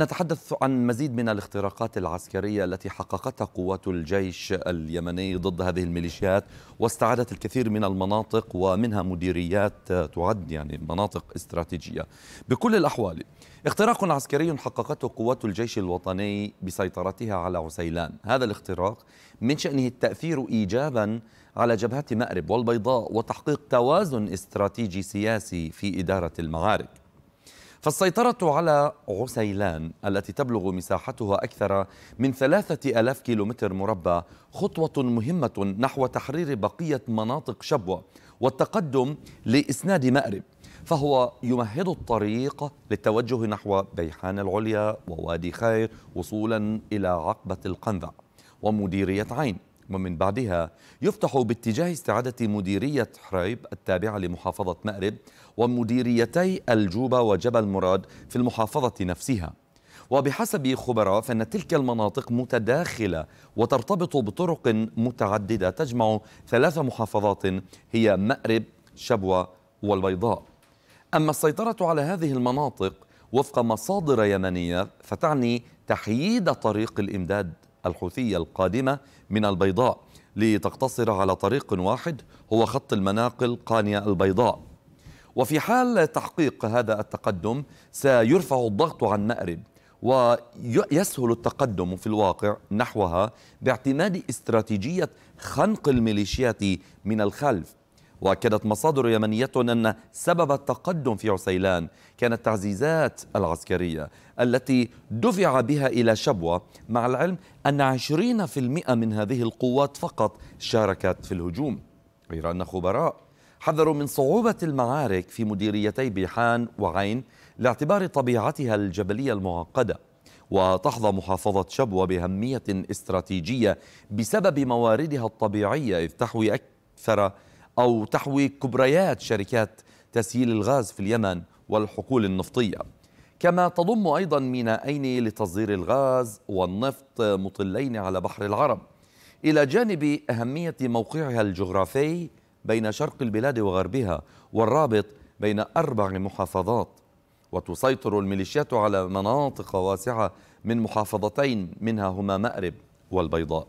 نتحدث عن مزيد من الاختراقات العسكرية التي حققتها قوات الجيش اليمني ضد هذه الميليشيات واستعادت الكثير من المناطق ومنها مديريات تعد يعني مناطق استراتيجية بكل الأحوال اختراق عسكري حققته قوات الجيش الوطني بسيطرتها على عسيلان هذا الاختراق من شأنه التأثير إيجابا على جبهة مأرب والبيضاء وتحقيق توازن استراتيجي سياسي في إدارة المعارك فالسيطرة على عسيلان التي تبلغ مساحتها أكثر من ثلاثة ألاف كيلومتر مربع خطوة مهمة نحو تحرير بقية مناطق شبوة والتقدم لإسناد مأرب فهو يمهد الطريق للتوجه نحو بيحان العليا ووادي خير وصولا إلى عقبة القنذع ومديرية عين ومن بعدها يفتح باتجاه استعادة مديرية حريب التابعة لمحافظة مأرب ومديريتي الجوبة وجبل مراد في المحافظة نفسها وبحسب خبراء فإن تلك المناطق متداخلة وترتبط بطرق متعددة تجمع ثلاث محافظات هي مأرب شبوة والبيضاء أما السيطرة على هذه المناطق وفق مصادر يمنية فتعني تحييد طريق الإمداد الحوثية القادمة من البيضاء لتقتصر على طريق واحد هو خط المناقل قانيا البيضاء وفي حال تحقيق هذا التقدم سيرفع الضغط عن مأرب ويسهل التقدم في الواقع نحوها باعتماد استراتيجية خنق الميليشيات من الخلف واكدت مصادر يمنيه ان سبب التقدم في عسيلان كانت التعزيزات العسكريه التي دفع بها الى شبوه مع العلم ان 20% من هذه القوات فقط شاركت في الهجوم غير ان خبراء حذروا من صعوبه المعارك في مديريتي بيحان وعين لاعتبار طبيعتها الجبليه المعقده وتحظى محافظة شبوة بأهمية استراتيجية بسبب مواردها الطبيعية إذ تحوي أكثر أو تحوي كبريات شركات تسييل الغاز في اليمن والحقول النفطية كما تضم أيضا مينائين لتصدير الغاز والنفط مطلين على بحر العرب إلى جانب أهمية موقعها الجغرافي بين شرق البلاد وغربها والرابط بين أربع محافظات وتسيطر الميليشيات على مناطق واسعة من محافظتين منها هما مأرب والبيضاء